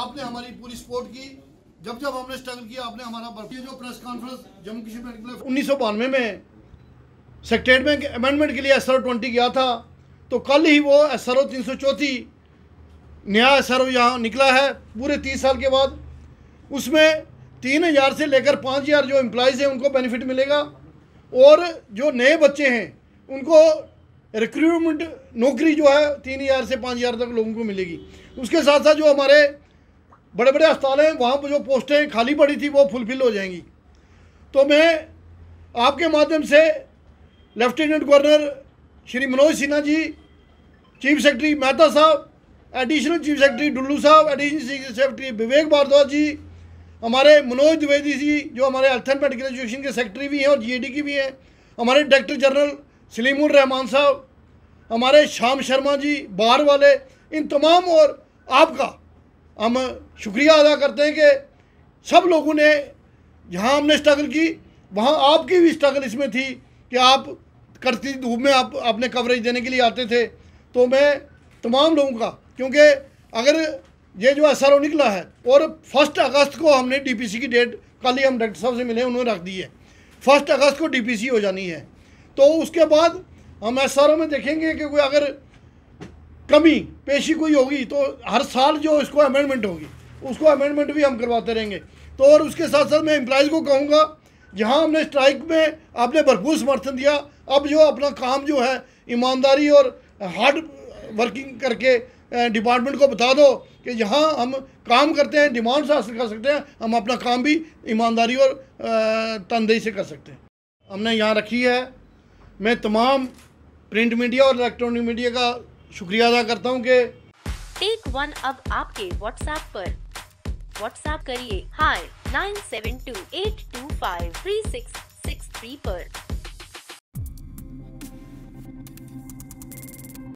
आपने हमारी पूरी सपोर्ट की जब जब हमने स्ट्रगल किया आपने हमारा ये जो प्रेस कॉन्फ्रेंस जम्मू कश्मीर उन्नीस सौ बानवे में सेक्रेट बैंक अमेंडमेंट के लिए एस आर ट्वेंटी गया था तो कल ही वो एस आर ओ तीन सौ चौथी नया एस आर ओ यहाँ निकला है पूरे तीस साल के बाद उसमें तीन हज़ार से लेकर पाँच हज़ार जो एम्प्लॉयज़ हैं उनको बेनिफिट मिलेगा और जो नए बच्चे हैं उनको रिक्रूटमेंट नौकरी जो है तीन हज़ार से पाँच हज़ार तक लोगों को मिलेगी उसके साथ साथ जो हमारे बड़े बड़े अस्पताल हैं वहाँ पर जो पोस्टें खाली पड़ी थी वो फुलफिल हो जाएंगी तो मैं आपके माध्यम से lieutenant governor Shri Manoj Sinha ji chief secretary Mehta साहब एडिशनल चीफ सेक्रेटरी डुल्लू साहब additional chief secretary Vivek Bhardwaj ji हमारे मनोज द्विवेदी जी जो हमारे हेल्थ एंड मेडिकल एजुकेशन के सेक्रेटरी भी हैं और जी की भी हैं हमारे डायरेक्टर जनरल सलीमुर रहमान साहब हमारे श्याम शर्मा जी बाहर वाले इन तमाम और आपका हम शुक्रिया अदा करते हैं कि सब लोगों ने जहाँ हमने स्ट्रगल की वहाँ आपकी भी स्ट्रगल इसमें थी कि आप करती धूप में आप अपने कवरेज देने के लिए आते थे तो मैं तमाम लोगों का क्योंकि अगर ये जो एस निकला है और फर्स्ट अगस्त को हमने डीपीसी की डेट कल ही हम डॉक्टर साहब से मिले उन्होंने रख दी है फर्स्ट अगस्त को डीपीसी हो जानी है तो उसके बाद हम एस में देखेंगे कि कोई अगर कमी पेशी कोई होगी तो हर साल जो इसको अमेंडमेंट होगी उसको अमेंडमेंट भी हम करवाते रहेंगे तो और उसके साथ साथ मैं एम्प्लाइज को कहूँगा जहाँ हमने स्ट्राइक में आपने भरपूर समर्थन दिया अब जो अपना काम जो है ईमानदारी और हार्ड वर्किंग करके डिपार्टमेंट को बता दो कि जहाँ हम काम करते हैं डिमांड से हासिल कर सकते हैं हम अपना काम भी ईमानदारी और तनदेही से कर सकते हैं हमने यहाँ रखी है मैं तमाम प्रिंट मीडिया और इलेक्ट्रॉनिक मीडिया का शुक्रिया अदा करता हूँ कि टेक वन अब आपके व्हाट्सएप पर व्हाट्सएप करिए hi nine seven two eight two five three six six three आरोप